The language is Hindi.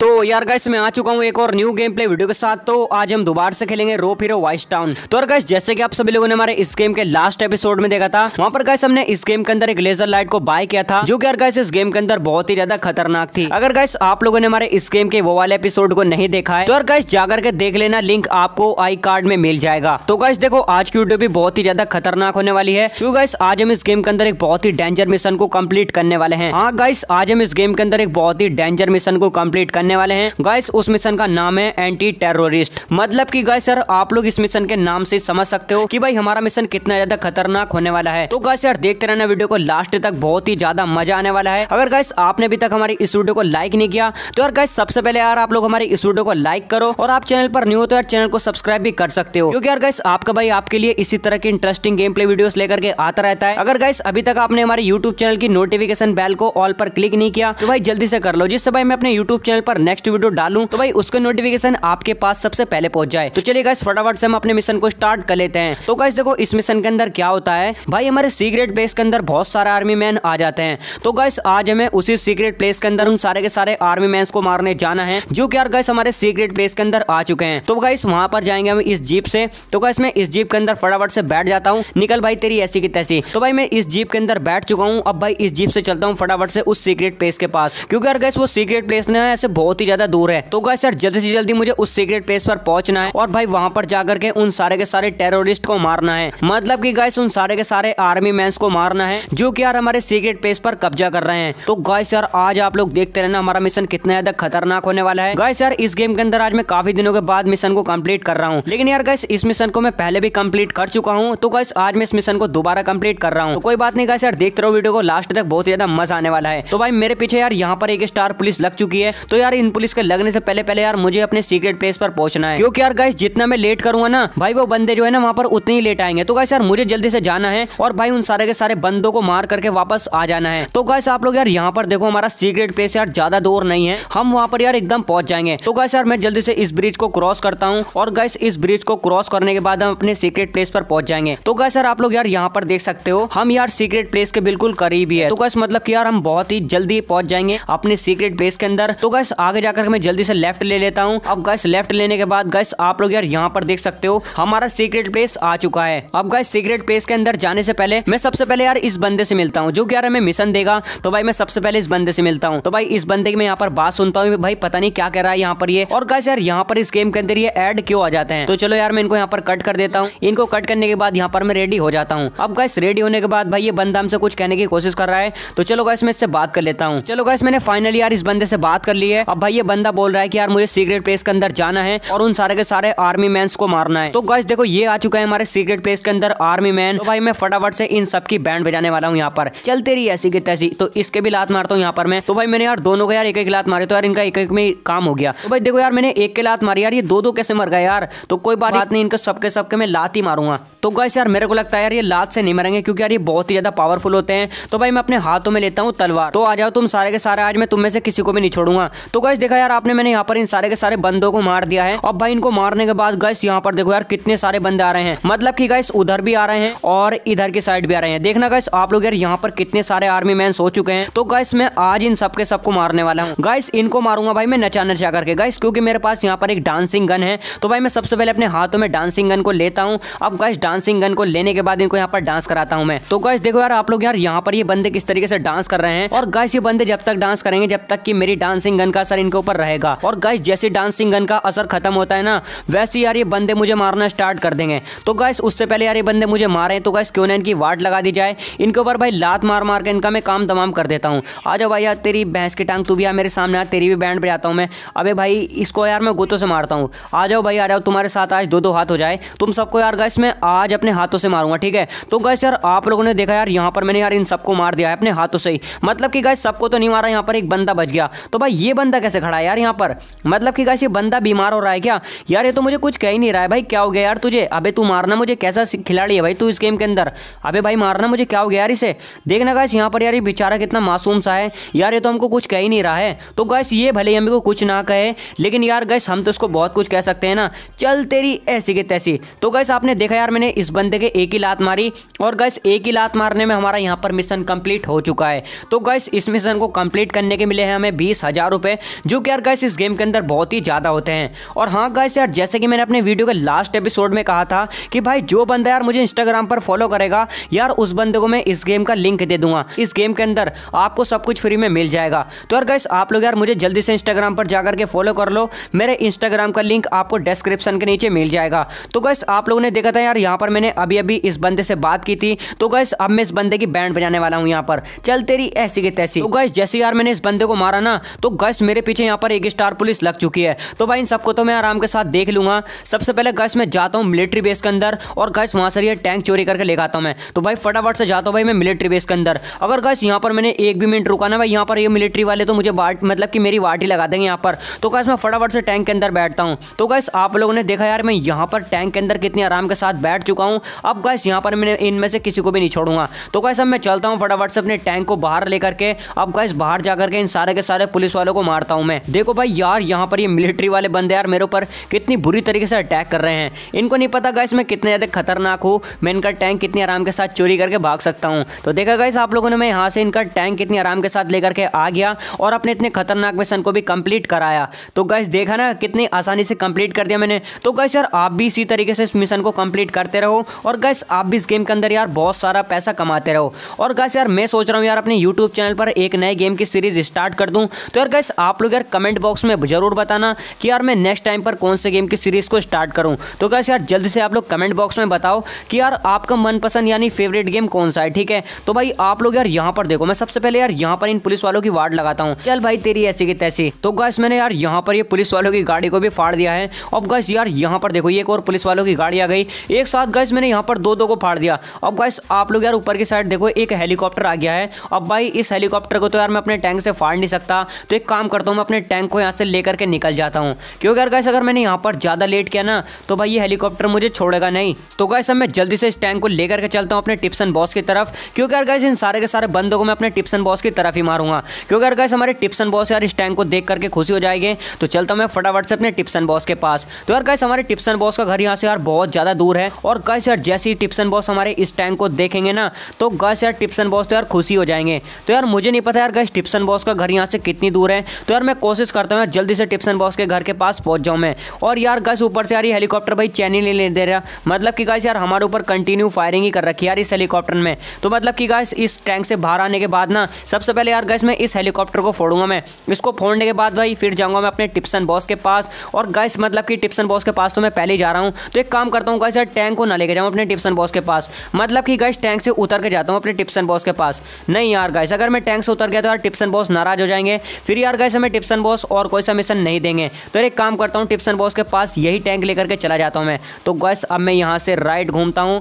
तो यार गाइस मैं आ चुका हूँ एक और न्यू गेम प्ले वीडियो के साथ तो आज हम दोबारा से खेलेंगे रोप हीरो वाइस टाउन तो और गाइस जैसे कि आप सभी लोगों ने हमारे इस गेम के लास्ट एपिसोड में देखा था वहाँ पर गाइस हमने इस गेम के अंदर एक लेजर लाइट को बाय किया था जो कि यार गाइस इस गेम के अंदर बहुत ही ज्यादा खतरनाक थी अगर गाइस आप लोगों ने हमारे इस गेम के वो वाले एपिसोड को नहीं देखा है तो यार गाइस जाकर के देख लेना लिंक आपको आई कार्ड में मिल जाएगा तो गाइस देखो आज की वीडियो भी बहुत ही ज्यादा खतरनाक होने वाली है क्यों गाइस आज हम इस गेम के अंदर एक बहुत ही डेंजर मिशन को कम्प्लीट करने वाले हैं हाँ गाइस आज हम इस गेम के अंदर एक बहुत ही डेंजर मिशन को कम्प्लीट करने वाले हैं गाइस उस मिशन का नाम है एंटी टेररिस्ट मतलब की गाइस सर आप लोग इस मिशन के नाम से समझ सकते हो की भाई हमारा मिशन कितना ज्यादा खतरनाक होने वाला है तो गाइस यार देखते रहना वीडियो को लास्ट तक बहुत ही ज्यादा मजा आने वाला है अगर गाइस आपने अभी तक हमारी इस वीडियो को लाइक नहीं किया तो यार गाइस सबसे पहले यार आप लोग हमारे इस वीडियो को लाइक करो और आप चैनल पर न्यू हो तो यार चैनल को सब्सक्राइब भी कर सकते हो क्योंकि यार गाइस आपका भाई आपके लिए इसी तरह की इंटरेस्टिंग गेम प्ले वीडियोस लेकर के आता रहता है अगर गाइस अभी तक आपने हमारे यूट्यूब चैनल की नोटिफिकेशन बेल को ऑल पर क्लिक नहीं किया तो भाई जल्दी से कर लो जिससे भाई मैं अपने यूट्यूब चैनल पर नेक्स्ट वीडियो डालू तो भाई उसका नोटिफिकेशन आपके पास सबसे पहले पहुंच जाए तो चलिए गाइस फटाफट से हम अपने मिशन को स्टार्ट कर लेते हैं तो गाइस देखो इस मिशन के अंदर क्या होता है भाई हमारे सीक्रेट प्लेस के अंदर बहुत सारे आर्मी मैन आ जाते हैं तो गाइस आज हमें उसी सीक्रेट प्लेस के अंदर उन सारे के सारे आर्मी मैन को मारने जाना है जो कि यार गाइस हमारे सीक्रेट प्लेस के अंदर आ चुके हैं तो गाइस वहां पर जाएंगे हम इस जीप से तो गाइस मैं इस जीप के अंदर फटाफट से बैठ जाता हूँ निकल भाई तेरी ऐसी की तैसी तो भाई मैं इस जीप के अंदर बैठ चुका हूँ अब भाई इस जीप से चलता हूँ फटाफट से उस सीक्रेट प्लेस के पास क्योंकि यार गाइस वो सीक्रेट प्लेस ने ऐसे से बहुत ही ज्यादा दूर है तो गाय सर जल्दी से जल्दी मुझे उस सीक्रेट प्लेस पर पहुंचना है और भाई वहां पर जाकर के उन सारे के सारे टेररिस्ट को मारना है मतलब की गाय उन सारे के सारे आर्मी मैं को मारना है जो की यार हमारे सीक्रेट प्लेस पर कब्जा कर रहे हैं तो गाय सर आज आप लोग देखते रहना हमारा मिशन कितना ज्यादा खतरनाक होने वाला है गाय सर इस गेम के अंदर आज मैं काफी दिनों के बाद मिशन को कम्प्लीट कर रहा हूँ लेकिन यार गाय इस मिशन को मैं पहले भी कम्प्लीट कर चुका हूँ तो गाइस आज मैं इस मिशन को दोबारा कम्प्लीट कर रहा हूँ तो कोई बात नहीं गाइस यार देखते रहो वीडियो को लास्ट तक बहुत ज्यादा मजा आने वाला है तो भाई मेरे पीछे यार यहाँ पर एक स्टार पुलिस लग चुकी है तो तो यार इन पुलिस के लगने से पहले पहले यार मुझे अपने सीक्रेट प्लेस पर पहुंचना है क्योंकि यार गाइस जितना मैं लेट करूंगा ना भाई वो बंदे जो है ना वहाँ पर उतने ही लेट आएंगे तो गाइस यार मुझे जल्दी से जाना है और भाई उन सारे के सारे बंदों को मार करके वापस आ जाना है तो गाइस आप लोग यार यहाँ पर देखो हमारा सीक्रेट प्लेस यार ज्यादा दूर नहीं है हम वहाँ पर यार एकदम पहुंच जाएंगे तो गाइस यार मैं जल्दी से इस ब्रिज को क्रॉस करता हूँ और गाइस इस ब्रिज को क्रॉस करने के बाद हम अपने सीक्रेट प्लेस पर पहुंच जाएंगे तो गाइस यार आप लोग यार यहाँ पर देख सकते हो हम यार सीक्रेट प्लेस के बिल्कुल करीब ही है तो गाइस मतलब की यार हम बहुत ही जल्दी पहुंच जाएंगे अपने सीक्रेट प्लेस के अंदर तो गाइस गैस आगे जाकर मैं जल्दी से लेफ्ट ले लेता हूँ अब गैस लेफ्ट लेने के बाद गैस आप लोग यार यहाँ पर देख सकते हो हमारा सीक्रेट प्लेस आ चुका है अब गैस सीक्रेट प्लेस के अंदर जाने से पहले मैं सबसे पहले यार इस बंदे से मिलता हूँ जो कि यार हमें मिशन देगा तो भाई मैं सबसे पहले इस बंदे से मिलता हूँ तो भाई इस बंदे की मैं यहाँ पर बात सुनता हूँ भाई पता नहीं क्या कह रहा है यहाँ पर ये और गैस यार यहाँ पर इस गेम के अंदर ये एड क्यों आ जाते हैं तो चलो यार मैं इनको यहाँ पर कट कर देता हूँ इनको कट करने के बाद यहाँ पर मैं रेडी हो जाता हूँ अब गैस रेडी होने के बाद भाई ये बंदा हमसे कुछ कहने की कोशिश कर रहा है तो चलो गैस मैं इससे बात कर लेता हूँ चलो गैस मैंने फाइनली यार इस बंदे से बात कर ली है अब भाई ये बंदा बोल रहा है कि यार मुझे सीक्रेट प्लेस के अंदर जाना है और उन सारे के सारे आर्मी मैं को मारना है तो गाइस देखो ये आ चुका है हमारे सीक्रेट प्लेस के अंदर आर्मी मैन तो भाई मैं फटाफट से इन सबकी बैंड बजाने वाला हूँ यहाँ पर चलते रही ऐसी की तैसी तो इसके भी लात मारता हूँ यहाँ पर मैं तो भाई मैंने यार दोनों को यार एक एक लात मारे तो यार इनका एक एक में काम हो गया तो भाई देखो यार मैंने एक के लात मारी यार ये दो दो कैसे मर गए यार तो कोई बात, नहीं इनका सबके सबके मैं लात ही मारूंगा तो गाइस यार मेरे को लगता है यार ये लात से नहीं मरेंगे क्योंकि यार ये बहुत ही ज्यादा पावरफुल होते हैं तो भाई मैं अपने हाथों में लेता हूँ तलवार तो आ जाओ तुम सारे के सारे आज मैं तुम्हें से किसी को भी नहीं छोड़ूंगा तो गैस देखा यार आपने मैंने यहाँ पर इन सारे के सारे बंदों को मार दिया है अब भाई इनको मारने के बाद गैस यहाँ पर देखो यार कितने सारे बंदे आ रहे हैं मतलब की गैस उधर भी आ रहे हैं और इधर की साइड भी आ रहे हैं देखना गैस आप लोग यार यहाँ पर कितने सारे आर्मी मैं हो चुके हैं तो गैस मैं आज इन सबके सबको मारने वाला हूँ गैस इनको मारूंगा भाई मैं नचा नचा करके गैस क्योंकि मेरे पास यहाँ पर एक डांसिंग गन है तो भाई मैं सबसे पहले अपने हाथों में डांसिंग गन को लेता हूँ अब गैस डांसिंग गन को लेने के बाद इनको यहाँ पर डांस कराता हूँ मैं तो गैस देखो यार आप लोग यार यहाँ पर ये बंदे किस तरीके से डांस कर रहे हैं और गैस ये बंदे जब तक डांस करेंगे जब तक की मेरी डांसिंग गन का असर इनके ऊपर रहेगा और गाइस जैसे डांसिंग गन का असर खत्म होता है ना वैसे यार ये बंदे मुझे मारना स्टार्ट कर देंगे तो गाइस उससे पहले यार ये बंदे मुझे मारे तो गाइस क्यों ना इनकी वाट लगा दी जाए इनके ऊपर भाई लात मार मार के इनका मैं काम तमाम कर देता हूँ आ जाओ भाई यार तेरी भैंस की टांग तू भी यार मेरे सामने आ तेरी भी बैंड पर जाता हूँ मैं अबे भाई इसको यार मैं गुतों से मारता हूँ आ जाओ भाई आ जाओ तुम्हारे साथ आज दो दो हाथ हो जाए तुम सबको यार गैस मैं आज अपने हाथों से मारूंगा ठीक है तो गैस यार आप लोगों ने देखा यार यहाँ पर मैंने यार इन सबको मार दिया है अपने हाथों से ही मतलब कि गैस सबको तो नहीं मारा यहाँ पर एक बंदा बच गया तो भाई ये बंदा कैसे खड़ा है यार यहाँ पर मतलब कि कैसे बंदा बीमार हो रहा है क्या यार ये तो मुझे कुछ कह ही नहीं रहा है भाई क्या हो गया यार तुझे अबे तू मारना मुझे कैसा खिलाड़ी है भाई तू इस गेम के अंदर अबे भाई मारना मुझे क्या हो गया यार इसे देखना गाइस यहाँ पर यार ये बेचारा कितना मासूम सा है यार ये तो हमको कुछ कह ही नहीं रहा है तो गाइस ये भले ही हमको कुछ ना कहे लेकिन यार गाइस हम तो इसको बहुत कुछ कह सकते हैं ना चल तेरी ऐसी की तैसी तो गाइस आपने देखा यार मैंने इस बंदे के एक ही लात मारी और गाइस एक ही लात मारने में हमारा यहाँ पर मिशन कंप्लीट हो चुका है तो गाइस इस मिशन को कंप्लीट करने के मिले हैं हमें बीस हज़ार रुपये जो कि यार गाइस इस गेम के अंदर बहुत ही ज़्यादा होते हैं और हाँ गाइस यार जैसे कि मैंने अपने वीडियो के लास्ट एपिसोड में कहा था कि भाई जो बंदा यार मुझे इंस्टाग्राम पर फॉलो करेगा यार उस बंदे को मैं इस गेम का लिंक दे दूंगा इस गेम के अंदर आपको सब कुछ फ्री में मिल जाएगा तो यार गाइस आप लोग यार मुझे जल्दी से इंस्टाग्राम पर जाकर के फॉलो कर लो मेरे इंस्टाग्राम का लिंक आपको डिस्क्रिप्शन के नीचे मिल जाएगा तो गाइस आप लोगों ने देखा था यार यहाँ पर मैंने अभी अभी इस बंदे से बात की थी तो गाइस अब मैं इस बंदे की बैंड बजाने वाला हूँ यहाँ पर चल तेरी ऐसी की तैसी तो गाइस जैसे यार मैंने इस बंदे को मारा ना तो गाइस गैस मेरे पीछे यहाँ पर एक स्टार पुलिस लग चुकी है तो भाई इन सबको तो मैं आराम के साथ देख लूंगा सबसे पहले गैस मैं जाता हूँ मिलिट्री बेस के अंदर और गैस वहाँ से ये टैंक चोरी करके ले आता हूँ मैं तो भाई फटाफट से जाता हूँ भाई मैं मिलिट्री बेस के अंदर अगर गैस यहाँ पर मैंने एक भी मिनट रुका ना भाई यहाँ पर ये मिलिट्री वाले तो मुझे बाट मतलब कि मेरी वाटी लगा देंगे यहाँ पर तो गैस मैं फटाफट से टैंक के अंदर बैठता हूँ तो गैस आप लोगों ने देखा यार मैं यहाँ पर टैंक के अंदर कितने आराम के साथ बैठ चुका हूँ अब गैस यहाँ पर मैंने इनमें से किसी को भी नहीं छोड़ूंगा तो गैस अब मैं चलता हूँ फटाफट से अपने टैंक को बाहर लेकर के अब गैस बाहर जाकर के इन सारे के सारे पुलिस वालों को मारता हूँ मैं देखो भाई यार यहाँ पर ये मिलिट्री वाले बंदे यार मेरे ऊपर कितनी बुरी तरीके से अटैक कर रहे हैं इनको नहीं पता गाइस मैं कितने ज़्यादा खतरनाक हूँ मैं इनका टैंक कितनी आराम के साथ चोरी करके भाग सकता हूँ तो देखा गाइस आप लोगों ने मैं यहाँ से इनका टैंक कितनी आराम के साथ लेकर के आ गया और अपने इतने खतरनाक मिशन को भी कंप्लीट कराया तो गाइस देखा ना कितनी आसानी से कंप्लीट कर दिया मैंने तो गाइस यार आप भी इसी तरीके से इस मिशन को कंप्लीट करते रहो और गाइस आप भी इस गेम के अंदर यार बहुत सारा पैसा कमाते रहो और गाइस यार मैं सोच रहा हूँ यार अपने यूट्यूब चैनल पर एक नए गेम की सीरीज स्टार्ट कर दूँ तो यार गाइस आप लोग यार कमेंट बॉक्स में ज़रूर बताना कि यार मैं नेक्स्ट टाइम पर कौन से गेम की सीरीज़ को स्टार्ट करूँ तो कैसे यार जल्दी से आप लोग कमेंट बॉक्स में बताओ कि यार आपका मनपसंद यानी फेवरेट गेम कौन सा है ठीक है तो भाई आप लोग यार यहाँ पर देखो मैं सबसे पहले यार यहाँ पर इन पुलिस वालों की वार्ड लगाता हूँ चल भाई तेरी ऐसी की तैसी तो गैस मैंने यार यहाँ पर ये पुलिस वालों की गाड़ी को भी फाड़ दिया है अब गैस यार यहाँ पर देखो ये एक और पुलिस वालों की गाड़ी आ गई एक साथ गैस मैंने यहाँ पर दो दो को फाड़ दिया अब गैस आप लोग यार ऊपर की साइड देखो एक हेलीकॉप्टर आ गया है अब भाई इस हेलीकॉप्टर को तो यार मैं अपने टैंक से फाड़ नहीं सकता तो एक काम काम करता हूँ मैं अपने टैंक को यहाँ से लेकर के निकल जाता हूँ क्योंकि यार गैस अगर मैंने यहाँ पर ज़्यादा लेट किया ना तो भाई ये हेलीकॉप्टर मुझे छोड़ेगा नहीं तो गैस अब मैं जल्दी से इस टैंक को लेकर के चलता हूँ अपने टिप्सन बॉस की तरफ क्योंकि यार गैस इन सारे के सारे बंदों को मैं अपने टिप्स बॉस की तरफ ही मारूंगा क्योंकि यार गैस हमारे टिप्सन बॉस यार इस टैंक को देख करके खुशी हो जाएंगे तो चलता मैं फटाफट से अपने टिप्सन बॉस के पास तो यार गैस हमारे टिप्सन बॉस का घर यहाँ से यार बहुत ज़्यादा दूर है और गैस यार जैसे ही टिप्सन बॉस हमारे इस टैंक को देखेंगे ना तो गैस यार टिप्सन बॉस तो यार खुशी हो जाएंगे तो यार मुझे नहीं पता यार गैस टिप्सन बॉस का घर यहाँ से कितनी दूर है तो यार मैं कोशिश करता हूँ जल्दी से टिप्सन बॉस के घर के पास पहुँच जाऊँ मैं और यार गस ऊपर से यार हेलीकॉप्टर भाई चैन ही नहीं दे रहा मतलब कि गाइस यार हमारे ऊपर कंटिन्यू फायरिंग ही कर रखी यार इस हेलीकॉप्टर में तो मतलब कि गाइस इस टैंक से बाहर आने के बाद ना सबसे पहले यार गैस मैं इस हेलीकॉप्टर को फोड़ूंगा मैं इसको फोड़ने के बाद भाई फिर जाऊंगा मैं अपने टिप्सन बॉस के पास और गैस मतलब कि टिप्सन बॉस के पास तो मैं पहले ही जा रहा हूँ तो एक काम करता हूँ गैस यार टैंक को ना लेके जाऊँ अपने टिप्सन बॉस के पास मतलब कि गैस टैंक से उतर के जाता हूँ अपने टिप्सन बॉस के पास नहीं यार गैस अगर मैं टैंक से उतर गया तो यार टिप्सन बॉस नाराज हो जाएंगे फिर यार गाइस हमें टिप्सन बॉस और कोई सा मिशन नहीं देंगे तो एक काम करता हूँ टिप्सन बॉस के पास यही टैंक लेकर के चला जाता हूँ मैं तो गैस अब मैं यहाँ से राइट घूमता हूँ